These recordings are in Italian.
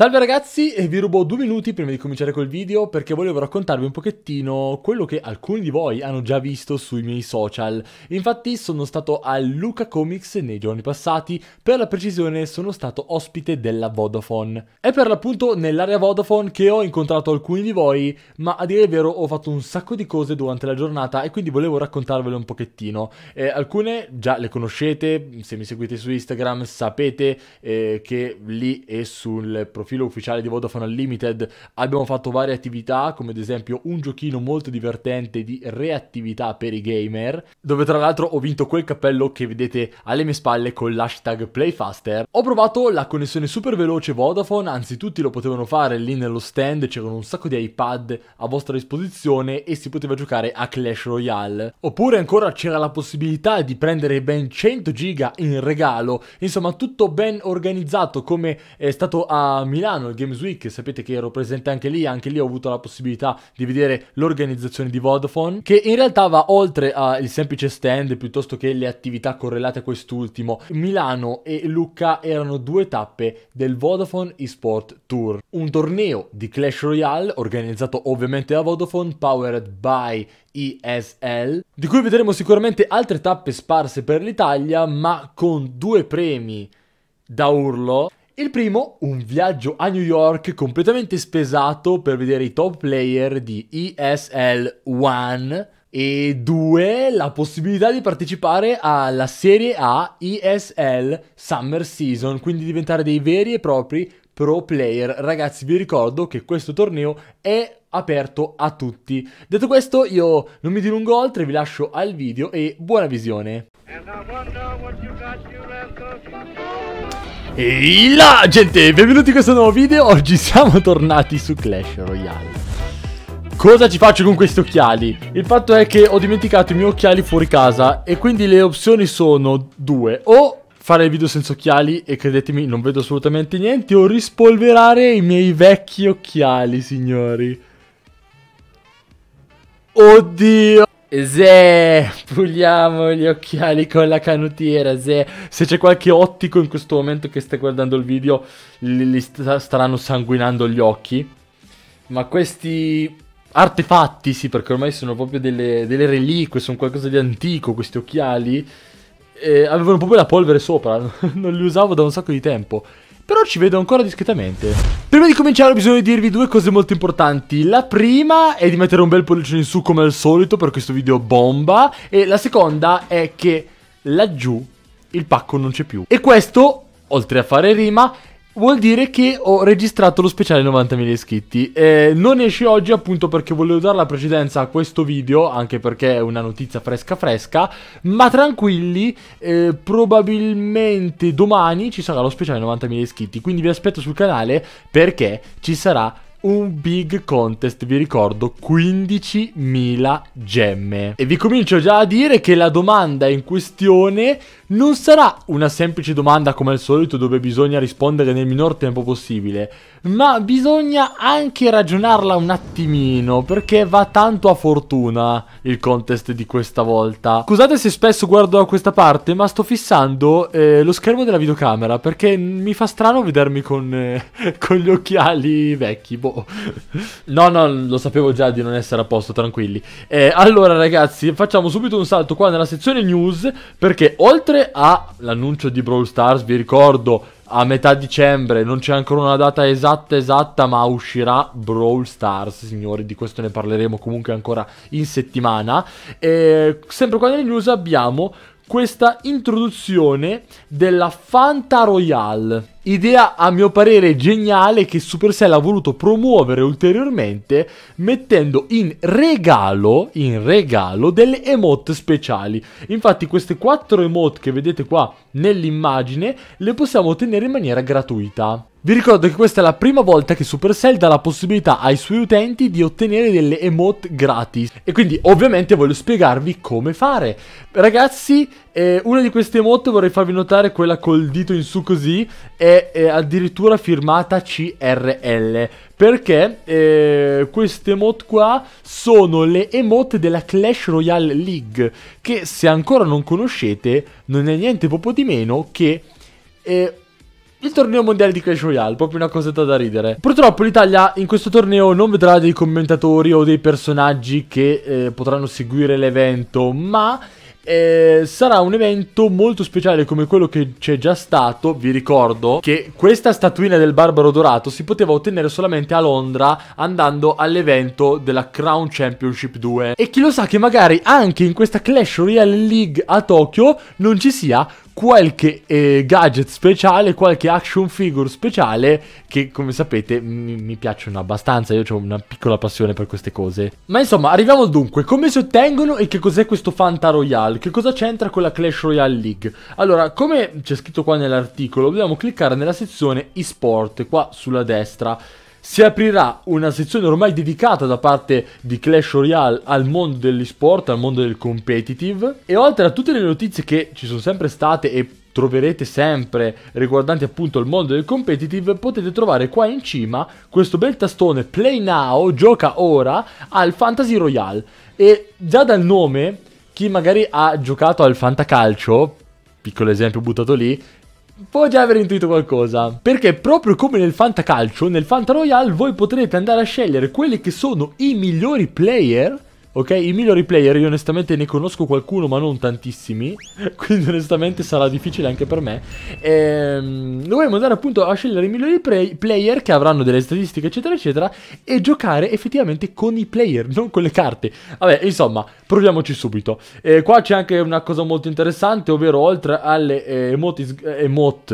Salve ragazzi vi rubo due minuti prima di cominciare col video perché volevo raccontarvi un pochettino quello che alcuni di voi hanno già visto sui miei social. Infatti sono stato a Luca Comics nei giorni passati, per la precisione sono stato ospite della Vodafone. È per l'appunto nell'area Vodafone che ho incontrato alcuni di voi, ma a dire il vero ho fatto un sacco di cose durante la giornata e quindi volevo raccontarvele un pochettino. Eh, alcune già le conoscete, se mi seguite su Instagram sapete eh, che lì e sul profilo profilo ufficiale di Vodafone Unlimited abbiamo fatto varie attività, come ad esempio un giochino molto divertente di reattività per i gamer, dove tra l'altro ho vinto quel cappello che vedete alle mie spalle con l'hashtag PlayFaster. Ho provato la connessione super veloce Vodafone, anzi tutti lo potevano fare lì nello stand, c'erano un sacco di iPad a vostra disposizione e si poteva giocare a Clash Royale. Oppure ancora c'era la possibilità di prendere ben 100 giga in regalo, insomma tutto ben organizzato come è stato a Milano Milano, il Games Week, sapete che ero presente anche lì, anche lì ho avuto la possibilità di vedere l'organizzazione di Vodafone, che in realtà va oltre al ah, semplice stand piuttosto che le attività correlate a quest'ultimo. Milano e Lucca erano due tappe del Vodafone eSport Tour, un torneo di Clash Royale organizzato ovviamente da Vodafone, powered by ESL, di cui vedremo sicuramente altre tappe sparse per l'Italia, ma con due premi da urlo il primo, un viaggio a New York completamente spesato per vedere i top player di ESL 1 e 2 la possibilità di partecipare alla Serie A ESL Summer Season, quindi diventare dei veri e propri pro player. Ragazzi, vi ricordo che questo torneo è aperto a tutti. Detto questo, io non mi dilungo oltre, vi lascio al video e buona visione. And I Ehi là gente, benvenuti in questo nuovo video, oggi siamo tornati su Clash Royale Cosa ci faccio con questi occhiali? Il fatto è che ho dimenticato i miei occhiali fuori casa e quindi le opzioni sono due O fare il video senza occhiali e credetemi non vedo assolutamente niente o rispolverare i miei vecchi occhiali signori Oddio Ze, puliamo gli occhiali con la canutiera, ze. Se c'è qualche ottico in questo momento che sta guardando il video, gli sta, staranno sanguinando gli occhi. Ma questi artefatti, sì, perché ormai sono proprio delle, delle reliquie, sono qualcosa di antico questi occhiali. Eh, avevano proprio la polvere sopra, non li usavo da un sacco di tempo. Però ci vedo ancora discretamente. Prima di cominciare ho bisogno di dirvi due cose molto importanti. La prima è di mettere un bel pollice in su come al solito per questo video bomba. E la seconda è che laggiù il pacco non c'è più. E questo, oltre a fare rima, vuol dire che ho registrato lo speciale 90.000 iscritti. Eh, non esce oggi appunto perché volevo dare la precedenza a questo video, anche perché è una notizia fresca fresca, ma tranquilli, eh, probabilmente domani ci sarà lo speciale 90.000 iscritti, quindi vi aspetto sul canale perché ci sarà un big contest, vi ricordo, 15.000 gemme. E vi comincio già a dire che la domanda in questione non sarà una semplice domanda come al solito dove bisogna rispondere nel minor tempo possibile, ma bisogna anche ragionarla un attimino, perché va tanto a fortuna il contest di questa volta. Scusate se spesso guardo da questa parte, ma sto fissando eh, lo schermo della videocamera, perché mi fa strano vedermi con, eh, con gli occhiali vecchi, boh. No, no, lo sapevo già di non essere a posto, tranquilli. Eh, allora ragazzi, facciamo subito un salto qua nella sezione news, perché oltre all'annuncio di Brawl Stars, vi ricordo a metà dicembre, non c'è ancora una data esatta esatta, ma uscirà Brawl Stars, signori, di questo ne parleremo comunque ancora in settimana. E sempre qua nelle news abbiamo questa introduzione della Fanta Royale Idea a mio parere geniale che Supercell ha voluto promuovere ulteriormente mettendo in regalo, in regalo delle emote speciali. Infatti queste quattro emote che vedete qua nell'immagine le possiamo ottenere in maniera gratuita. Vi ricordo che questa è la prima volta che Supercell dà la possibilità ai suoi utenti di ottenere delle emote gratis e quindi ovviamente voglio spiegarvi come fare. Ragazzi, eh, una di queste emote vorrei farvi notare quella col dito in su così, è è, addirittura firmata CRL perché eh, queste emote qua sono le emote della Clash Royale League che se ancora non conoscete non è niente poco di meno che eh, il torneo mondiale di Clash Royale, proprio una cosa da ridere. Purtroppo l'Italia in questo torneo non vedrà dei commentatori o dei personaggi che eh, potranno seguire l'evento, ma eh, sarà un evento molto speciale come quello che c'è già stato. Vi ricordo che questa statuina del Barbaro Dorato si poteva ottenere solamente a Londra andando all'evento della Crown Championship 2. E chi lo sa che magari anche in questa Clash Royale League a Tokyo non ci sia qualche eh, gadget speciale, qualche action figure speciale che come sapete mi, mi piacciono abbastanza, io ho una piccola passione per queste cose. Ma insomma, arriviamo dunque, come si ottengono e che cos'è questo Fanta Royale? Che cosa c'entra con la Clash Royale League? Allora, come c'è scritto qua nell'articolo, dobbiamo cliccare nella sezione eSport, qua sulla destra. Si aprirà una sezione ormai dedicata da parte di Clash Royale al mondo degli sport, al mondo del competitive e oltre a tutte le notizie che ci sono sempre state e troverete sempre riguardanti appunto il mondo del competitive, potete trovare qua in cima questo bel tastone Play Now, gioca ora al Fantasy Royale. E già dal nome, chi magari ha giocato al Fantacalcio, piccolo esempio buttato lì, può già aver intuito qualcosa. Perché proprio come nel Fanta Calcio, nel Fanta Royale voi potrete andare a scegliere quelli che sono i migliori player Ok, i migliori player io onestamente ne conosco qualcuno ma non tantissimi Quindi onestamente sarà difficile anche per me ehm, Dovremmo andare appunto a scegliere i migliori player che avranno delle statistiche eccetera eccetera E giocare effettivamente con i player, non con le carte Vabbè, insomma, proviamoci subito eh, Qua c'è anche una cosa molto interessante Ovvero oltre alle eh, emote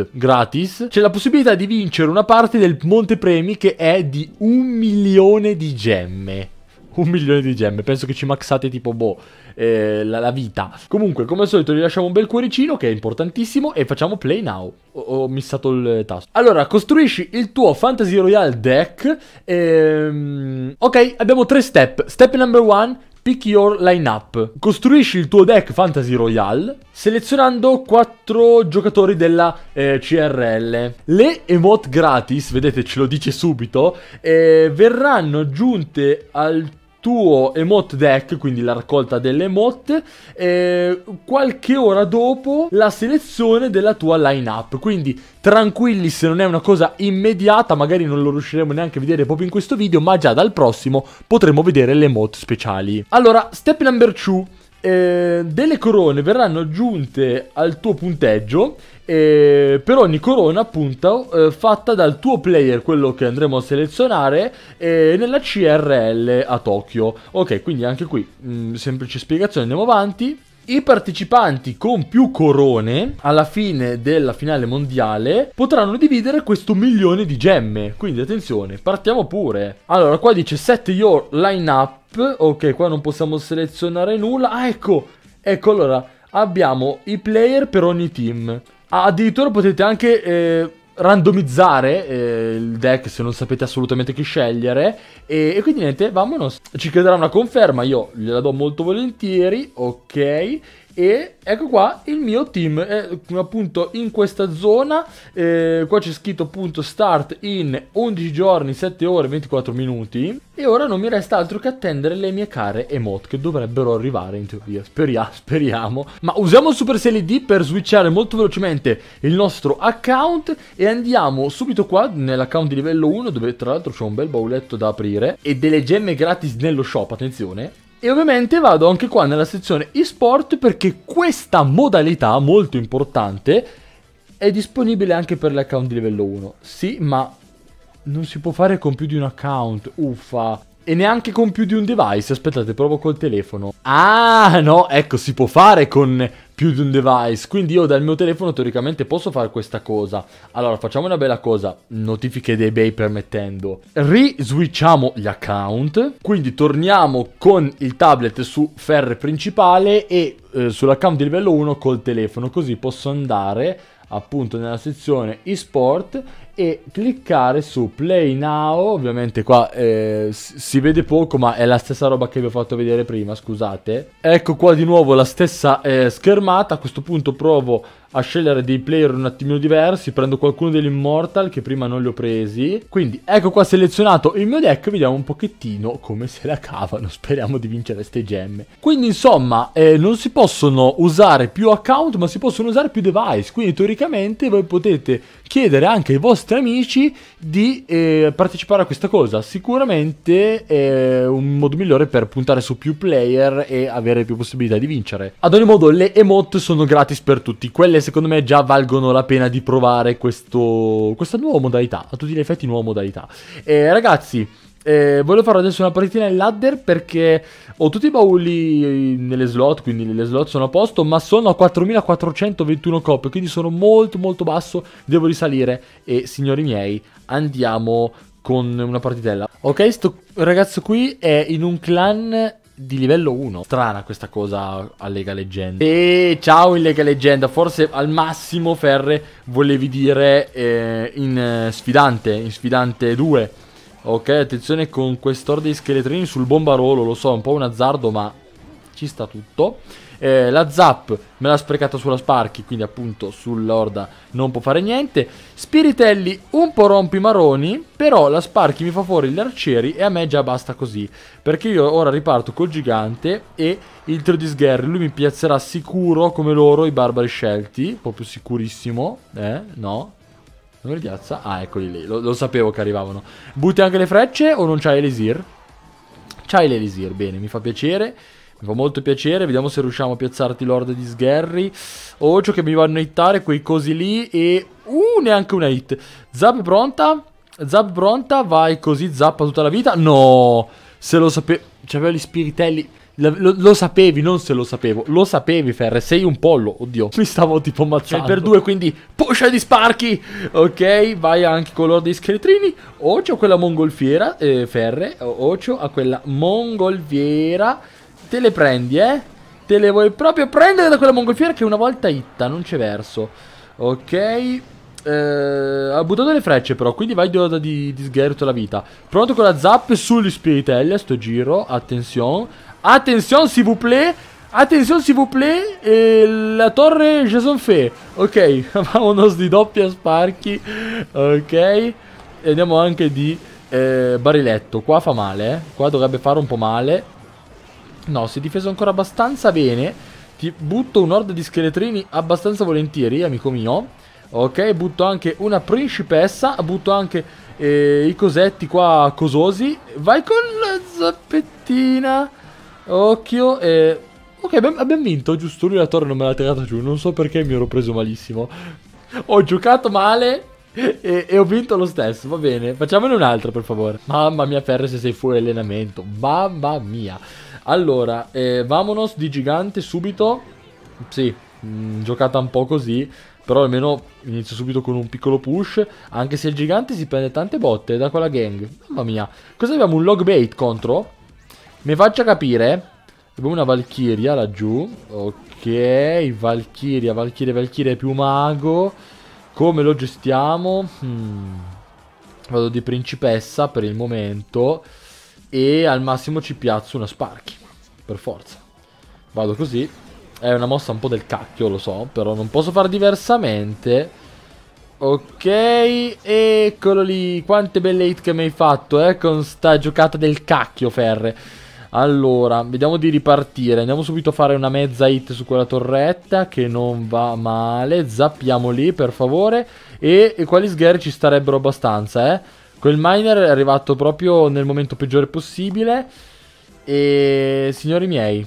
eh, gratis C'è la possibilità di vincere una parte del montepremi che è di un milione di gemme un milione di gemme. Penso che ci maxate tipo, boh, eh, la, la, vita. Comunque, come al solito, lasciamo un bel cuoricino che è importantissimo e facciamo play now. Ho, ho missato il tasto. Allora, costruisci il tuo Fantasy Royale deck. Ehm... Ok, abbiamo tre step. Step number one, Pick your lineup. Costruisci il tuo deck Fantasy Royale selezionando 4 giocatori della eh, CRL. Le emote gratis, vedete ce lo dice subito, eh, verranno aggiunte al tuo emote deck, quindi la raccolta delle emote, eh, qualche ora dopo la selezione della tua lineup. Quindi tranquilli se non è una cosa immediata, magari non lo riusciremo neanche a vedere proprio in questo video, ma già dal prossimo potremo vedere le emote speciali. Allora, step number 2 eh, delle corone verranno aggiunte al tuo punteggio eh, per ogni corona appunto eh, fatta dal tuo player, quello che andremo a selezionare, eh, nella CRL a Tokyo. Ok, quindi anche qui mh, mm, semplice spiegazione, andiamo avanti. I partecipanti con più corone alla fine della finale mondiale potranno dividere questo milione di gemme. Quindi attenzione, partiamo pure. Allora, qua dice set your line up ok qua non possiamo selezionare nulla, ah ecco, ecco allora abbiamo i player per ogni team, addirittura potete anche eh, randomizzare eh, il deck se non sapete assolutamente chi scegliere e, e quindi niente, vamonos, ci chiederà una conferma, io gliela do molto volentieri, ok e ecco qua il mio team è eh, appunto in questa zona eh, qua c'è scritto appunto start in 11 giorni 7 ore 24 minuti e ora non mi resta altro che attendere le mie care emote che dovrebbero arrivare in teoria speriamo, speriamo. ma usiamo il super SLD per switchare molto velocemente il nostro account e andiamo subito qua nell'account di livello 1 dove tra l'altro c'è un bel bauletto da aprire e delle gemme gratis nello shop attenzione e ovviamente vado anche qua nella sezione eSport perché questa modalità molto importante è disponibile anche per l'account di livello 1. Sì, ma non si può fare con più di un account, uffa. E neanche con più di un device, aspettate, provo col telefono. Ah, no, ecco, si può fare con più di un device. Quindi io dal mio telefono teoricamente posso fare questa cosa. Allora, facciamo una bella cosa. Notifiche di eBay permettendo. Riswitchiamo gli account. Quindi torniamo con il tablet su ferre principale e eh, sull'account di livello 1 col telefono. Così posso andare appunto nella sezione eSport e cliccare su play now ovviamente qua eh, si vede poco ma è la stessa roba che vi ho fatto vedere prima scusate ecco qua di nuovo la stessa eh, schermata a questo punto provo a scegliere dei player un attimino diversi, prendo qualcuno dell'Immortal che prima non li ho presi. Quindi ecco qua selezionato il mio deck, vediamo un pochettino come se la cavano, speriamo di vincere queste gemme. Quindi insomma eh, non si possono usare più account ma si possono usare più device, quindi teoricamente voi potete chiedere anche ai vostri amici di eh, partecipare a questa cosa. Sicuramente è eh, un modo migliore per puntare su più player e avere più possibilità di vincere. Ad ogni modo le emote sono gratis per tutti, quelle secondo me già valgono la pena di provare questo, questa nuova modalità, a tutti gli effetti nuova modalità. Eh, ragazzi, eh, voglio fare adesso una partita in ladder perché ho tutti i bauli nelle slot, quindi le slot sono a posto, ma sono a 4421 coppe, quindi sono molto molto basso, devo risalire e signori miei andiamo con una partitella. Ok, sto ragazzo qui è in un clan di livello 1. Strana questa cosa a Lega Leggenda. E ciao in Lega Leggenda, forse al massimo Ferre volevi dire eh, in eh, sfidante, in sfidante 2. Ok, attenzione con quest'orde di scheletrini sul bombarolo, lo so, è un po' un azzardo ma ci sta tutto. Eh, la Zap me l'ha sprecata sulla Sparky, quindi appunto sull'Orda non può fare niente. Spiritelli un po' rompi maroni, però la Sparky mi fa fuori gli arcieri e a me già basta così. Perché io ora riparto col gigante e il trio di sgherri, lui mi piazzerà sicuro come loro i barbari scelti, proprio sicurissimo, eh, no? Non li piazza? Ah, eccoli lì, lo, lo sapevo che arrivavano. Butti anche le frecce o non c'hai l'Elisir? C'hai l'Elisir, bene, mi fa piacere. Mi fa molto piacere, vediamo se riusciamo a piazzarti Lord di sgherri. Ocio che mi vanno a hittare quei cosi lì e... Uh, neanche una hit. Zap pronta? Zap pronta? Vai così, zappa tutta la vita? No! Se lo sapevo... Cioè, C'aveva gli spiritelli... Lo, lo, sapevi, non se lo sapevo. Lo sapevi, Ferre. Sei un pollo. Oddio. Mi stavo tipo ammazzando. 6 per due, quindi poscia di sparchi. Ok, vai anche con Lord dei scheletrini. Ocio a quella mongolfiera, eh, Ferre. Ocio a quella mongolfiera. Te le prendi, eh? Te le vuoi proprio prendere da quella mongolfiera che una volta itta, non c'è verso. Ok. Eh, ha buttato le frecce però, quindi vai di, di, di sgherto la vita. Pronto con la zap sugli spiritelli a sto giro. Attenzione. Attenzione, s'il vous plaît. Attenzione, s'il vous plaît. Eh, la torre Jason Fee. Ok, vamonos di doppia sparchi. Ok. E andiamo anche di eh, bariletto. Qua fa male, eh. Qua dovrebbe fare un po' male. No, si è difeso ancora abbastanza bene. Ti butto un horde di scheletrini abbastanza volentieri, amico mio. Ok, butto anche una principessa, butto anche eh, i cosetti qua cososi. Vai con la zappettina. Occhio, eh... Ok, abbiamo vinto, giusto? Lui la torre non me l'ha tirata giù, non so perché mi ero preso malissimo. Ho giocato male, e, e, ho vinto lo stesso, va bene. Facciamone un'altra, per favore. Mamma mia, Ferre, se sei fuori allenamento. Mamma mia. Allora, eh, Vamonos di gigante subito. Sì, mh, mm, giocata un po' così. Però almeno inizio subito con un piccolo push. Anche se il gigante si prende tante botte da quella gang. Mamma mia. Cosa abbiamo? Un log bait contro? Mi faccia capire. Abbiamo una Valkyria laggiù. Ok. Valkyria, Valkyria, Valkyria è più mago. Come lo gestiamo? Hmm. Vado di principessa per il momento e al massimo ci piazzo una Sparky. per forza. Vado così, è una mossa un po' del cacchio, lo so, però non posso far diversamente... Ok, eccolo lì, quante belle hit che mi hai fatto, eh, con sta giocata del cacchio, Ferre. Allora, vediamo di ripartire, andiamo subito a fare una mezza hit su quella torretta, che non va male, zappiamo lì, per favore, e, e quali sgherri ci starebbero abbastanza, eh. Quel miner è arrivato proprio nel momento peggiore possibile. E signori miei,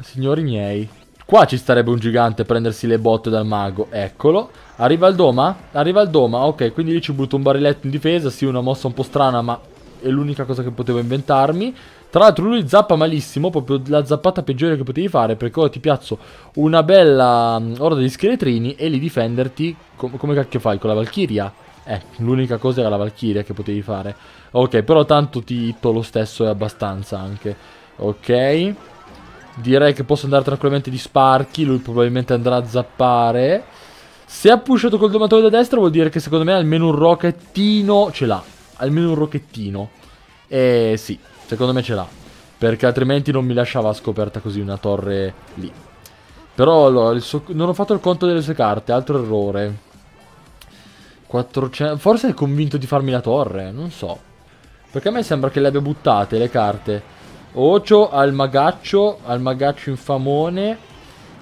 signori miei, qua ci starebbe un gigante a prendersi le botte dal mago. Eccolo. Arriva il doma? Arriva il doma. Ok, quindi lì ci butto un bariletto in difesa. Sì, una mossa un po' strana, ma è l'unica cosa che potevo inventarmi. Tra l'altro lui zappa malissimo, proprio la zappata peggiore che potevi fare, perché ora ti piazzo una bella mm, orda di scheletrini e lì difenderti, com come cacchio fai, con la Valchiria? Eh, l'unica cosa era la Valchiria che potevi fare. Ok, però tanto ti hitto lo stesso e abbastanza anche. Ok. Direi che posso andare tranquillamente di sparchi. Lui probabilmente andrà a zappare. Se ha pushato col domatore da destra vuol dire che secondo me almeno un rocchettino ce l'ha. Almeno un rocchettino. Eh sì, secondo me ce l'ha. Perché altrimenti non mi lasciava scoperta così una torre lì. Però allora, non ho fatto il conto delle sue carte, altro errore. 400... Forse è convinto di farmi la torre, non so. Perché a me sembra che le abbia buttate le carte. Ocio al magaccio, al magaccio infamone.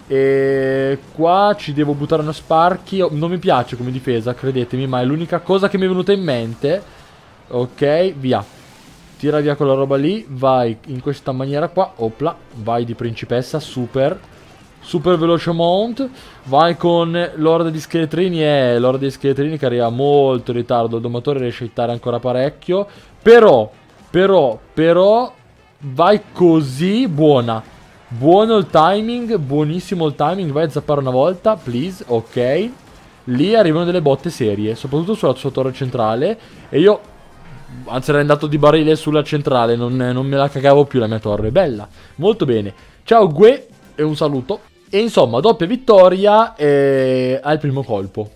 E qua ci devo buttare uno sparchi. Oh, non mi piace come difesa, credetemi, ma è l'unica cosa che mi è venuta in mente. Ok, via. Tira via quella roba lì, vai in questa maniera qua. Opla, vai di principessa, super super veloce mount vai con l'ora di scheletrini e eh, l'ora di scheletrini che arriva molto in ritardo il domatore riesce a hittare ancora parecchio però però però vai così buona buono il timing buonissimo il timing vai a zappare una volta please ok lì arrivano delle botte serie soprattutto sulla sua torre centrale e io anzi era andato di barile sulla centrale non, non me la cagavo più la mia torre bella molto bene ciao Gue e un saluto e insomma, doppia vittoria eh, al primo colpo.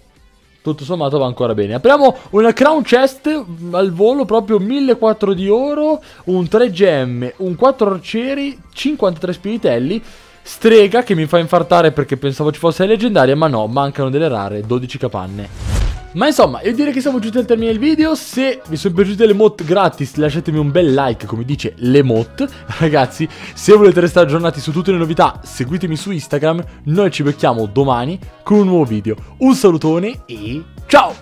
Tutto sommato va ancora bene. Apriamo una crown chest mm, al volo, proprio 1400 di oro, un 3 gemme, un 4 arcieri, 53 spiritelli, strega che mi fa infartare perché pensavo ci fosse la leggendaria, ma no, mancano delle rare, 12 capanne. Ma insomma, io direi che siamo giunti al termine del video. Se vi sono piaciute le mod gratis, lasciatemi un bel like, come dice le mod. Ragazzi, se volete restare aggiornati su tutte le novità, seguitemi su Instagram. Noi ci becchiamo domani con un nuovo video. Un salutone e ciao!